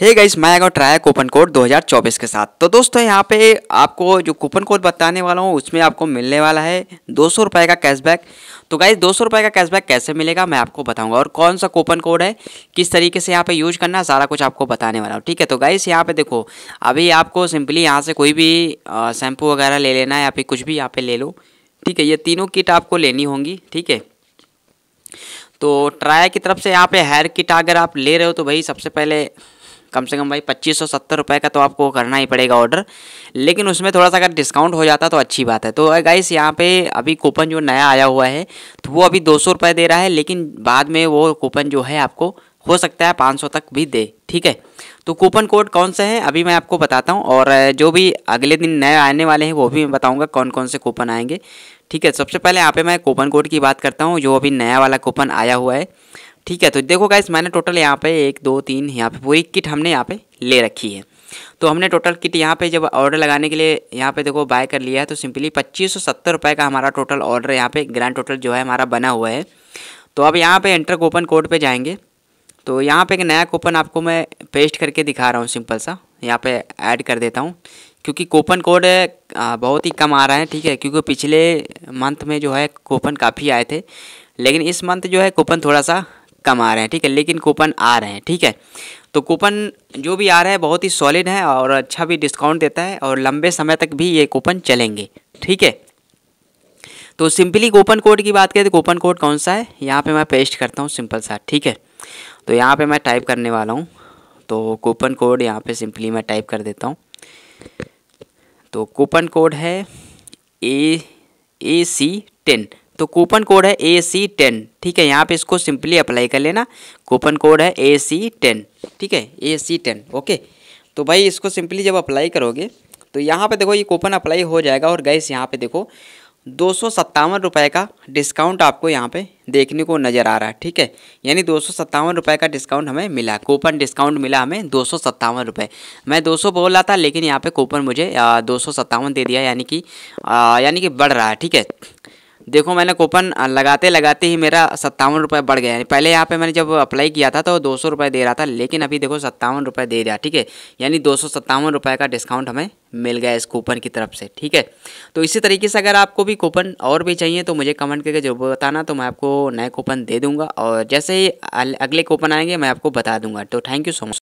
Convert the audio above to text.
hey guys मैं आएगा ट्राया coupon code 2024 के साथ तो दोस्तों यहाँ पे आपको जो कूपन कोड बताने वाला हूँ उसमें आपको मिलने वाला है दो सौ का कैशबैक तो गाइस दो सौ का कैशबैक कैसे मिलेगा मैं आपको बताऊँगा और कौन सा कूपन कोड है किस तरीके से यहाँ पे यूज करना सारा कुछ आपको बताने वाला हूँ ठीक है तो गाइस यहाँ पे देखो अभी आपको सिंपली यहाँ से कोई भी शैम्पू वगैरह ले लेना है या फिर कुछ भी यहाँ पर ले लो ठीक है ये तीनों किट आपको लेनी होंगी ठीक है तो ट्राया की तरफ से यहाँ पे हेयर किट अगर आप ले रहे हो तो भाई सबसे पहले कम से कम भाई पच्चीस सौ सत्तर रुपये का तो आपको करना ही पड़ेगा ऑर्डर लेकिन उसमें थोड़ा सा अगर डिस्काउंट हो जाता तो अच्छी बात है तो गाइस यहाँ पे अभी कूपन जो नया आया हुआ है तो वो अभी दो सौ रुपये दे रहा है लेकिन बाद में वो कूपन जो है आपको हो सकता है पाँच सौ तक भी दे ठीक है तो कूपन कोड कौन से हैं अभी मैं आपको बताता हूँ और जो भी अगले दिन नए आने वाले हैं वो भी मैं बताऊँगा कौन कौन से कूपन आएंगे ठीक है सबसे पहले यहाँ पे मैं कूपन कोड की बात करता हूँ जो अभी नया वाला कूपन आया हुआ है ठीक है तो देखो गाइस मैंने टोटल यहाँ पे एक दो तीन यहाँ पे पूरी किट हमने यहाँ पे ले रखी है तो हमने टोटल किट यहाँ पे जब ऑर्डर लगाने के लिए यहाँ पे देखो बाय कर लिया है तो सिंपली पच्चीस सौ सत्तर रुपये का हमारा टोटल ऑर्डर यहाँ पे ग्रैंड टोटल जो है हमारा बना हुआ है तो अब यहाँ पे एंटर कोपन कोड पे जाएंगे तो यहाँ पे एक नया कोपन आपको मैं पेस्ट करके दिखा रहा हूँ सिंपल सा यहाँ पे ऐड कर देता हूँ क्योंकि कोपन कोड बहुत ही कम आ रहा है ठीक है क्योंकि पिछले मंथ में जो है कोपन काफ़ी आए थे लेकिन इस मंथ जो है कूपन थोड़ा सा कम आ रहे हैं ठीक है लेकिन कूपन आ रहे हैं ठीक है तो कूपन जो भी आ रहा है बहुत ही सॉलिड है और अच्छा भी डिस्काउंट देता है और लंबे समय तक भी ये कूपन चलेंगे ठीक है तो सिंपली कूपन कोड की बात करें तो कूपन कोड कौन सा है यहाँ पे मैं पेस्ट करता हूँ सिंपल सा ठीक है तो यहाँ पे मैं टाइप करने वाला हूँ तो कूपन कोड यहाँ पे सिंपली मैं टाइप कर देता हूँ तो कूपन कोड है ए ए सी टेन तो कूपन कोड है ए सी टेन ठीक है यहाँ पे इसको सिंपली अप्लाई कर लेना कूपन कोड है ए सी टेन ठीक है ए सी टेन ओके तो भाई इसको सिंपली जब अप्लाई करोगे तो यहाँ पे देखो ये कूपन अप्लाई हो जाएगा और गैस यहाँ पे देखो दो सौ सत्तावन रुपये का डिस्काउंट आपको यहाँ पे देखने को नज़र आ रहा है ठीक है यानी दो सौ सत्तावन रुपये का डिस्काउंट हमें मिला कूपन डिस्काउंट मिला हमें दो सौ सत्तावन रुपये मैं दो सौ बोल रहा था लेकिन यहाँ पे कूपन मुझे दो सौ सत्तावन दे दिया यानी कि यानी कि बढ़ रहा है ठीक है देखो मैंने कूपन लगाते लगाते ही मेरा सत्तावन रुपये बढ़ गया पहले यहाँ पे मैंने जब अप्लाई किया था तो दो सौ रुपये दे रहा था लेकिन अभी देखो सत्तावन रुपये दे दिया ठीक है यानी दो सौ सत्तावन रुपये का डिस्काउंट हमें मिल गया इस कूपन की तरफ से ठीक है तो इसी तरीके से अगर आपको भी कूपन और भी चाहिए तो मुझे कमेंट करके जरूर बताना तो मैं आपको नए कूपन दे दूँगा और जैसे ही अगले कूपन आएंगे मैं आपको बता दूँगा तो थैंक यू सो मच